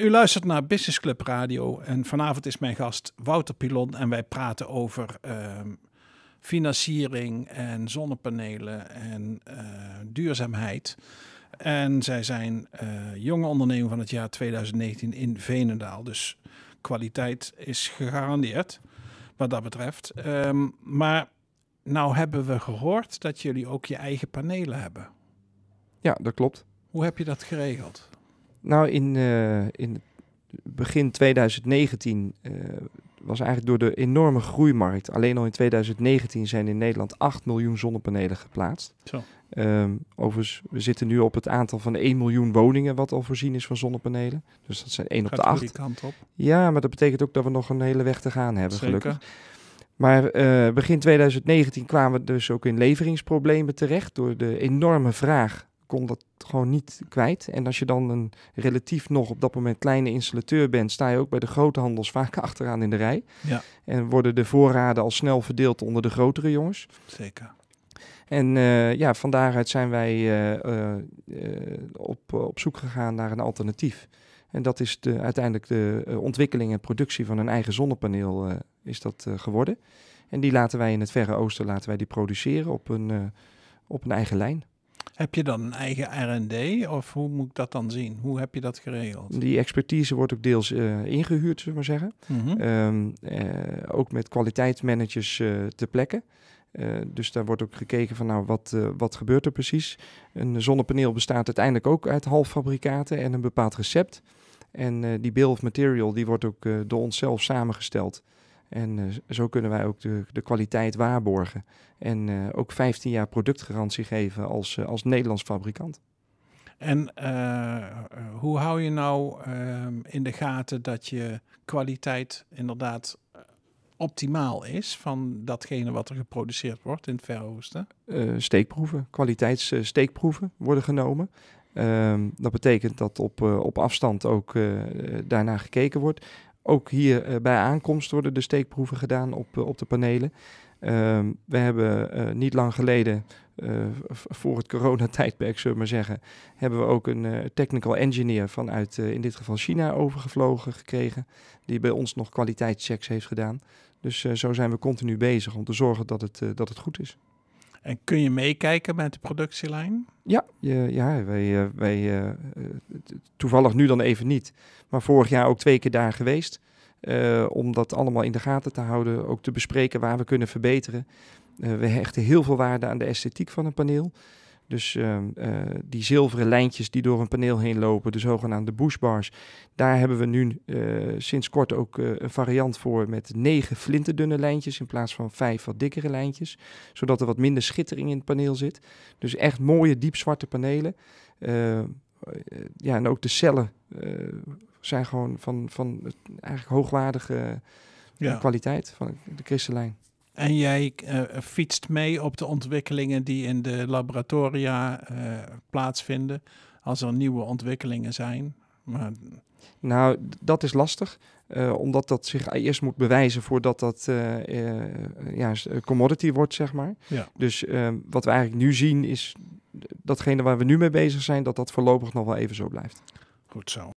U luistert naar Business Club Radio en vanavond is mijn gast Wouter Pilon en wij praten over ehm, financiering en zonnepanelen en eh, duurzaamheid. En zij zijn eh, jonge ondernemer van het jaar 2019 in Venendaal, dus kwaliteit is gegarandeerd wat dat betreft. Ehm, maar nou hebben we gehoord dat jullie ook je eigen panelen hebben. Ja, dat klopt. Hoe heb je dat geregeld? Nou, in, eh, in begin 2019 eh, was eigenlijk door de enorme groeimarkt. Alleen al in 2019 zijn in Nederland 8 miljoen zonnepanelen geplaatst. Zo. Ehm, overigens, we zitten nu op het aantal van 1 miljoen woningen wat al voorzien is van zonnepanelen. Dus dat zijn 1 op de 8. Ja, maar dat betekent ook dat we nog een hele weg te gaan hebben, gelukkig. Maar eh, begin 2019 kwamen we dus ook in leveringsproblemen terecht door de enorme vraag kon dat gewoon niet kwijt. En als je dan een relatief nog op dat moment kleine installateur bent, sta je ook bij de grote handels vaak achteraan in de rij. Ja. En worden de voorraden al snel verdeeld onder de grotere jongens. Zeker. En eh, ja, van daaruit zijn wij eh, eh, op, op zoek gegaan naar een alternatief. En dat is de, uiteindelijk de ontwikkeling en productie van een eigen zonnepaneel is dat geworden. En die laten wij in het Verre Oosten laten wij die produceren op een, op een eigen lijn. Heb je dan een eigen R&D of hoe moet ik dat dan zien? Hoe heb je dat geregeld? Die expertise wordt ook deels eh, ingehuurd, zullen we maar zeggen. Mhm. Ehm, eh, ook met kwaliteitsmanagers uh, te plekken. dus daar wordt ook gekeken van, nou, wat, uh, wat gebeurt er precies? Een zonnepaneel bestaat uiteindelijk ook uit halffabrikaten en een bepaald recept. En die bill of material die wordt ook door onszelf samengesteld. En eh, zo kunnen wij ook de, de kwaliteit waarborgen. En eh, ook 15 jaar productgarantie geven als, eh, als Nederlands fabrikant. En hoe hou je nou ehm, in de gaten dat je kwaliteit inderdaad optimaal is van datgene wat er geproduceerd wordt in het veroosten? steekproeven, kwaliteitssteekproeven worden genomen. Ehm, dat betekent dat op, op afstand ook uh, daarna gekeken wordt. Ook hier eh, bij aankomst worden de steekproeven gedaan op, eh, op de panelen. Ehm, we hebben eh, niet lang geleden, voor het coronatijdperk zullen we maar zeggen, hebben we ook een technical engineer vanuit in dit geval China overgevlogen gekregen, die bij ons nog kwaliteitschecks heeft gedaan. Dus zo zijn we continu bezig om te zorgen dat het, dat het goed is. En kun je meekijken met de productielijn? Ja, ja wij, eh, wij, eh, eh, toevallig nu dan even niet. Maar vorig jaar ook twee keer daar geweest. om dat allemaal in de gaten te houden, ook te bespreken waar we kunnen verbeteren. we hechten heel veel waarde aan de esthetiek van een paneel. Dus ehm, eh, die zilveren lijntjes die door een paneel heen lopen, de zogenaamde bushbars, daar hebben we nu eh, sinds kort ook eh, een variant voor met negen flinterdunne lijntjes in plaats van vijf wat dikkere lijntjes, zodat er wat minder schittering in het paneel zit. Dus echt mooie diepzwarte panelen. Ehm, ja, en ook de cellen zijn gewoon van, van eigenlijk hoogwaardige ja. kwaliteit van de kristallijn. En jij eh, fietst mee op de ontwikkelingen die in de laboratoria eh, plaatsvinden. Als er nieuwe ontwikkelingen zijn. Maar... Nou, dat is lastig. Eh, omdat dat zich eerst moet bewijzen voordat dat uh, ja, commodity wordt, zeg maar. Ja. Dus wat we eigenlijk nu zien is datgene waar we nu mee bezig zijn, dat dat voorlopig nog wel even zo blijft. Goed zo.